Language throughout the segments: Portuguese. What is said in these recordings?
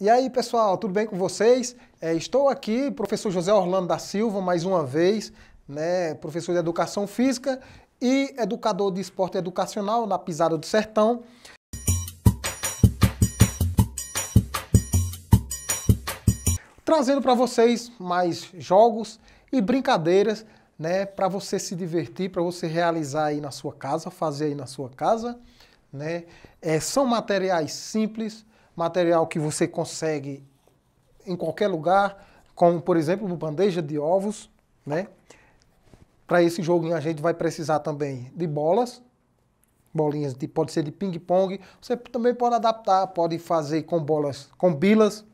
E aí, pessoal, tudo bem com vocês? É, estou aqui, professor José Orlando da Silva, mais uma vez, né, professor de Educação Física e educador de esporte educacional na Pisada do Sertão. Trazendo para vocês mais jogos e brincadeiras, né, para você se divertir, para você realizar aí na sua casa, fazer aí na sua casa, né? É, são materiais simples, material que você consegue em qualquer lugar, como por exemplo uma bandeja de ovos, né? Para esse joguinho a gente vai precisar também de bolas, bolinhas de, pode ser de ping-pong. Você também pode adaptar, pode fazer com bolas, com bilas,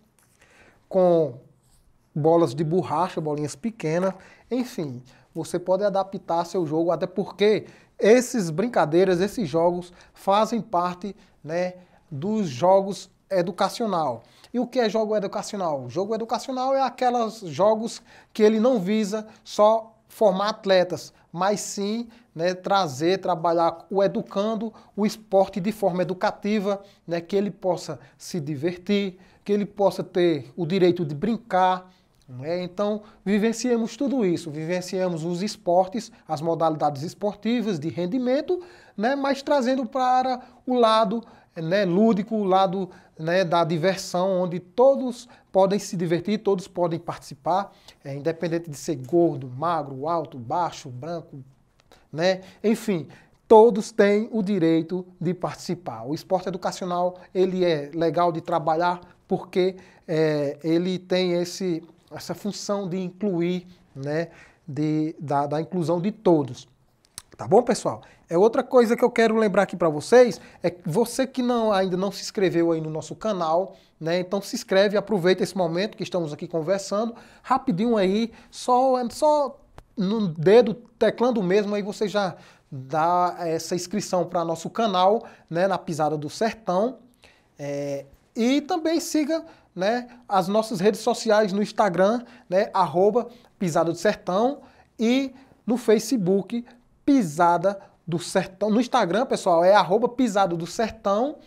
com bolas de borracha, bolinhas pequenas, enfim, você pode adaptar seu jogo, até porque esses brincadeiras, esses jogos fazem parte, né, dos jogos educacional. E o que é jogo educacional? Jogo educacional é aqueles jogos que ele não visa só formar atletas, mas sim né, trazer, trabalhar o educando, o esporte de forma educativa, né, que ele possa se divertir, que ele possa ter o direito de brincar. Né? Então, vivenciamos tudo isso, vivenciamos os esportes, as modalidades esportivas de rendimento, né, mas trazendo para o lado né, lúdico, o lado né, da diversão, onde todos podem se divertir, todos podem participar, é, independente de ser gordo, magro, alto, baixo, branco, né? Enfim, todos têm o direito de participar. O esporte educacional ele é legal de trabalhar porque é, ele tem esse, essa função de incluir, né, de, da, da inclusão de todos. Tá bom, pessoal? É outra coisa que eu quero lembrar aqui para vocês, é você que não ainda não se inscreveu aí no nosso canal, né? Então se inscreve, aproveita esse momento que estamos aqui conversando, rapidinho aí, só só no dedo teclando mesmo aí você já dá essa inscrição para nosso canal, né, na Pisada do Sertão. É, e também siga né, as nossas redes sociais no Instagram, né, arroba Pisada do Sertão, e no Facebook, Pisada do Sertão. No Instagram, pessoal, é arroba Pisada do Sertão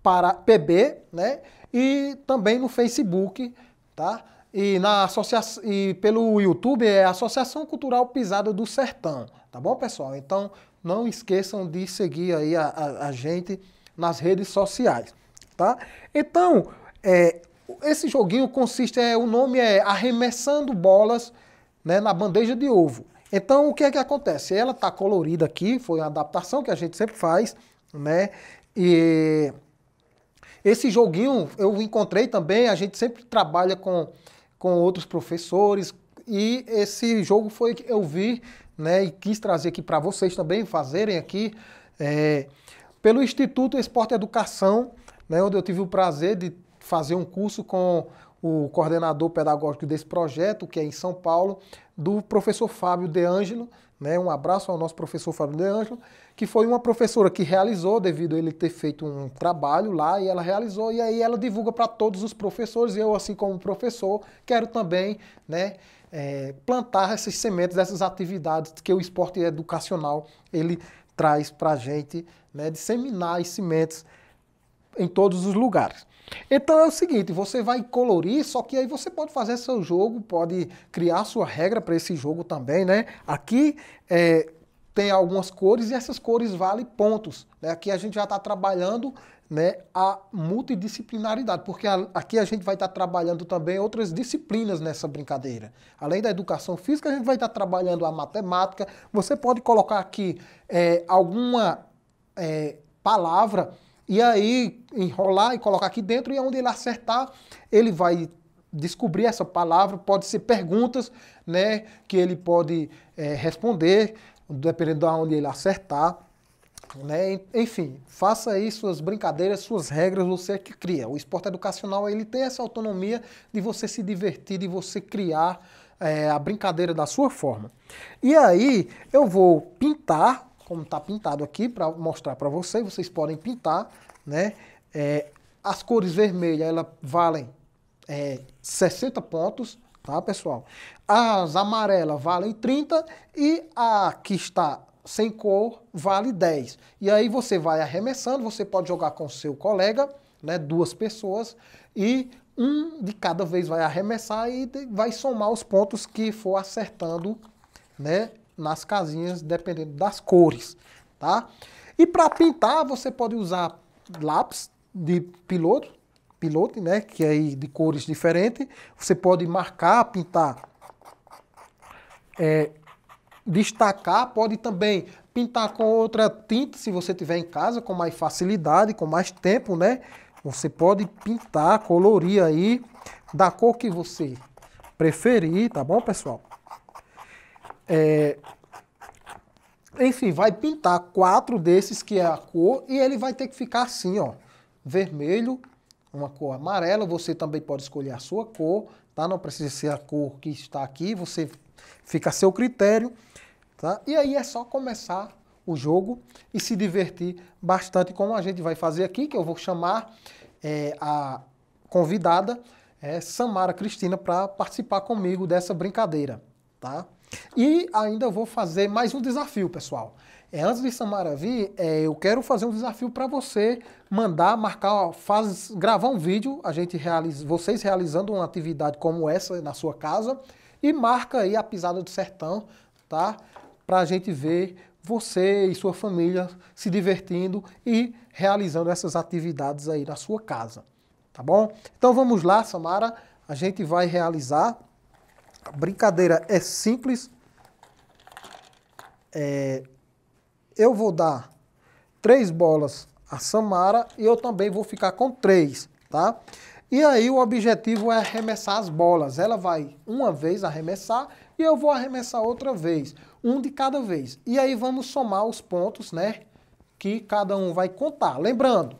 para PB, né? E também no Facebook, tá? E, na associa... e pelo YouTube é Associação Cultural Pisada do Sertão, tá bom, pessoal? Então, não esqueçam de seguir aí a, a, a gente nas redes sociais, tá? Então, é, esse joguinho consiste, é, o nome é Arremessando Bolas né, na Bandeja de Ovo. Então, o que é que acontece? Ela está colorida aqui, foi uma adaptação que a gente sempre faz, né? E esse joguinho eu encontrei também, a gente sempre trabalha com, com outros professores, e esse jogo foi que eu vi, né, e quis trazer aqui para vocês também fazerem aqui, é, pelo Instituto Esporte e Educação, né, onde eu tive o prazer de fazer um curso com o coordenador pedagógico desse projeto, que é em São Paulo, do professor Fábio De Angelo, né? Um abraço ao nosso professor Fábio De Angelo, que foi uma professora que realizou devido a ele ter feito um trabalho lá e ela realizou e aí ela divulga para todos os professores e eu assim como professor quero também, né, é, plantar essas sementes dessas atividades que o esporte educacional ele traz para a gente, né, disseminar as sementes em todos os lugares. Então é o seguinte, você vai colorir, só que aí você pode fazer seu jogo, pode criar sua regra para esse jogo também, né? Aqui é, tem algumas cores e essas cores valem pontos. Né? Aqui a gente já está trabalhando né, a multidisciplinaridade, porque a, aqui a gente vai estar tá trabalhando também outras disciplinas nessa brincadeira. Além da educação física, a gente vai estar tá trabalhando a matemática. Você pode colocar aqui é, alguma é, palavra e aí enrolar e colocar aqui dentro, e onde ele acertar, ele vai descobrir essa palavra, pode ser perguntas né, que ele pode é, responder, dependendo de onde ele acertar. Né? Enfim, faça aí suas brincadeiras, suas regras, você é que cria. O esporte educacional ele tem essa autonomia de você se divertir, de você criar é, a brincadeira da sua forma. E aí eu vou pintar como está pintado aqui, para mostrar para vocês, vocês podem pintar, né? É, as cores vermelhas, elas valem é, 60 pontos, tá, pessoal? As amarelas valem 30 e a que está sem cor vale 10. E aí você vai arremessando, você pode jogar com seu colega, né, duas pessoas, e um de cada vez vai arremessar e vai somar os pontos que for acertando, né, nas casinhas, dependendo das cores, tá? E para pintar, você pode usar lápis de piloto, pilote, né, que é de cores diferentes. Você pode marcar, pintar, é, destacar, pode também pintar com outra tinta, se você tiver em casa, com mais facilidade, com mais tempo, né? Você pode pintar, colorir aí da cor que você preferir, tá bom, pessoal? É, enfim, vai pintar quatro desses que é a cor e ele vai ter que ficar assim, ó, vermelho, uma cor amarela, você também pode escolher a sua cor, tá? Não precisa ser a cor que está aqui, você fica a seu critério, tá? E aí é só começar o jogo e se divertir bastante, como a gente vai fazer aqui, que eu vou chamar é, a convidada, é, Samara Cristina, para participar comigo dessa brincadeira, tá? E ainda vou fazer mais um desafio, pessoal. É, antes de Samara vir, é, eu quero fazer um desafio para você mandar, marcar, faz, gravar um vídeo, a gente realiza, vocês realizando uma atividade como essa na sua casa e marca aí a pisada do sertão, tá? Para a gente ver você e sua família se divertindo e realizando essas atividades aí na sua casa, tá bom? Então vamos lá, Samara, a gente vai realizar a brincadeira é simples. É, eu vou dar três bolas a Samara e eu também vou ficar com três, tá? E aí o objetivo é arremessar as bolas. Ela vai uma vez arremessar e eu vou arremessar outra vez, um de cada vez. E aí vamos somar os pontos, né, que cada um vai contar. Lembrando,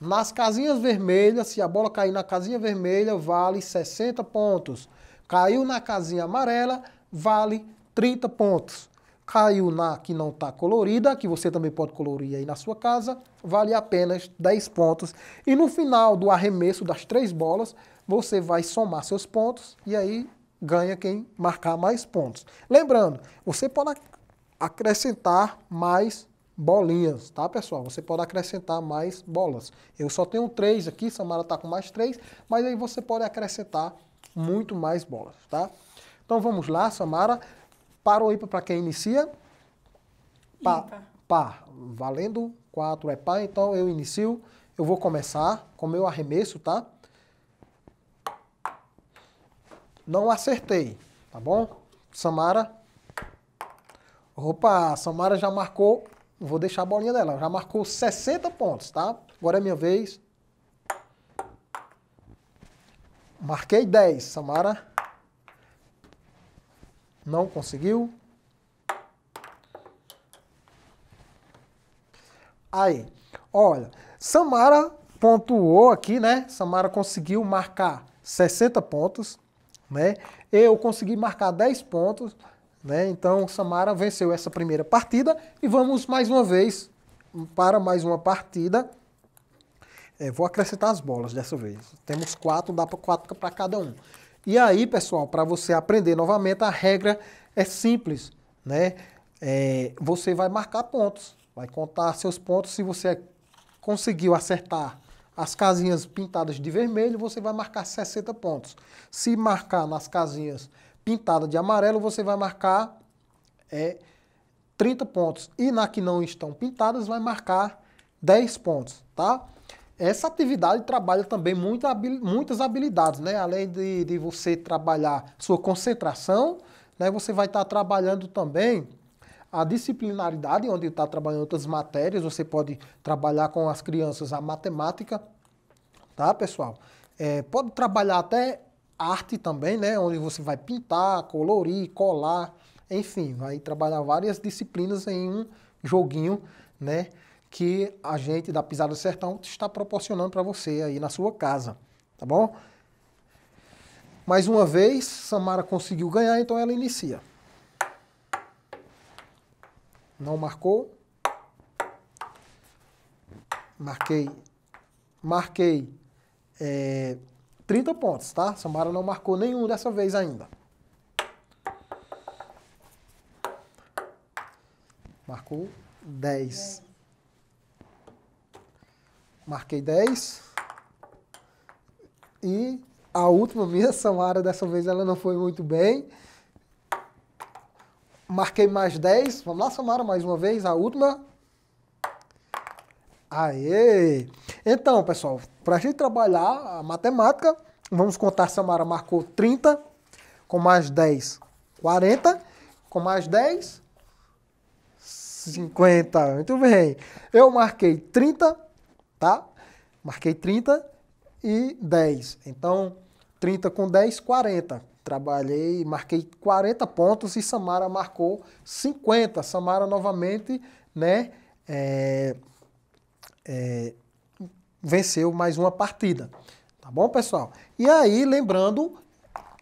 nas casinhas vermelhas, se a bola cair na casinha vermelha, vale 60 pontos. Caiu na casinha amarela, vale 30 pontos. Caiu na que não está colorida, que você também pode colorir aí na sua casa, vale apenas 10 pontos. E no final do arremesso das três bolas, você vai somar seus pontos e aí ganha quem marcar mais pontos. Lembrando, você pode acrescentar mais bolinhas, tá, pessoal? Você pode acrescentar mais bolas. Eu só tenho três aqui, Samara está com mais três, mas aí você pode acrescentar muito mais bolas, tá? Então vamos lá, Samara. para o ímpar para quem inicia? Par. Ímpar. Valendo 4 é pá, então eu inicio. Eu vou começar com meu arremesso, tá? Não acertei, tá bom? Samara. Opa, Samara já marcou, vou deixar a bolinha dela, já marcou 60 pontos, tá? Agora é minha vez. Marquei 10. Samara não conseguiu. Aí, olha, Samara pontuou aqui, né? Samara conseguiu marcar 60 pontos, né? Eu consegui marcar 10 pontos, né? Então, Samara venceu essa primeira partida e vamos mais uma vez para mais uma partida. É, vou acrescentar as bolas dessa vez. Temos quatro, dá para quatro para cada um. E aí, pessoal, para você aprender novamente, a regra é simples, né? É, você vai marcar pontos, vai contar seus pontos. Se você conseguiu acertar as casinhas pintadas de vermelho, você vai marcar 60 pontos. Se marcar nas casinhas pintadas de amarelo, você vai marcar é, 30 pontos. E na que não estão pintadas, vai marcar 10 pontos, tá? Essa atividade trabalha também muita, muitas habilidades, né? Além de, de você trabalhar sua concentração, né? você vai estar trabalhando também a disciplinaridade, onde está trabalhando outras matérias. Você pode trabalhar com as crianças a matemática, tá, pessoal? É, pode trabalhar até arte também, né? Onde você vai pintar, colorir, colar, enfim, vai trabalhar várias disciplinas em um joguinho, né? que a gente da Pisada do Sertão está proporcionando para você aí na sua casa, tá bom? Mais uma vez, Samara conseguiu ganhar, então ela inicia. Não marcou. Marquei. Marquei é, 30 pontos, tá? Samara não marcou nenhum dessa vez ainda. Marcou 10 marquei 10. E a última minha Samara, dessa vez ela não foi muito bem. Marquei mais 10. Vamos lá, Samara, mais uma vez. A última. Aê! Então, pessoal, para a gente trabalhar a matemática, vamos contar, Samara marcou 30, com mais 10, 40, com mais 10, 50. Muito bem. Eu marquei 30, tá? Marquei 30 e 10. Então, 30 com 10, 40. Trabalhei, marquei 40 pontos e Samara marcou 50. Samara novamente, né? É, é, venceu mais uma partida. Tá bom, pessoal? E aí, lembrando,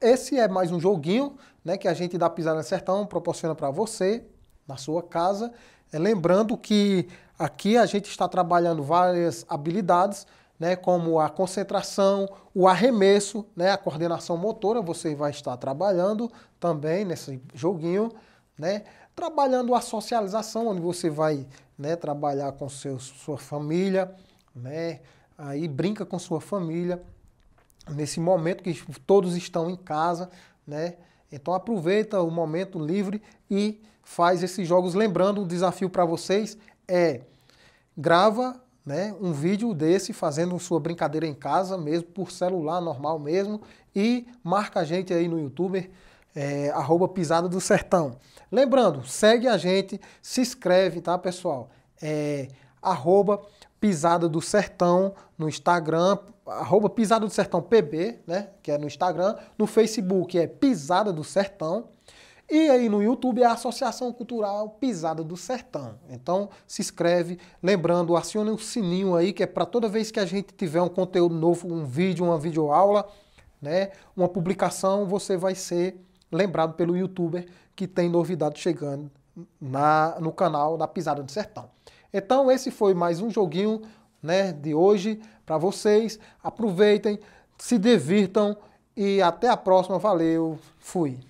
esse é mais um joguinho né, que a gente dá Pisada Sertão proporciona para você, na sua casa. É, lembrando que aqui a gente está trabalhando várias habilidades, né, como a concentração, o arremesso, né, a coordenação motora, você vai estar trabalhando também nesse joguinho, né, trabalhando a socialização, onde você vai né, trabalhar com seu, sua família, né, aí ah, brinca com sua família, nesse momento que todos estão em casa, né, então aproveita o momento livre e faz esses jogos. Lembrando, o desafio para vocês é grava né, um vídeo desse fazendo sua brincadeira em casa mesmo, por celular normal mesmo, e marca a gente aí no YouTube, é, arroba Pisada do Sertão. Lembrando, segue a gente, se inscreve, tá pessoal? É, arroba Pisada do Sertão no Instagram, arroba Pisada do Sertão PB, né? Que é no Instagram. No Facebook é Pisada do Sertão. E aí no YouTube é a Associação Cultural Pisada do Sertão. Então se inscreve, lembrando, acione o sininho aí, que é para toda vez que a gente tiver um conteúdo novo, um vídeo, uma videoaula, né? Uma publicação, você vai ser lembrado pelo youtuber que tem novidade chegando na, no canal da Pisada do Sertão. Então esse foi mais um joguinho né, de hoje para vocês. Aproveitem, se divirtam e até a próxima. Valeu, fui.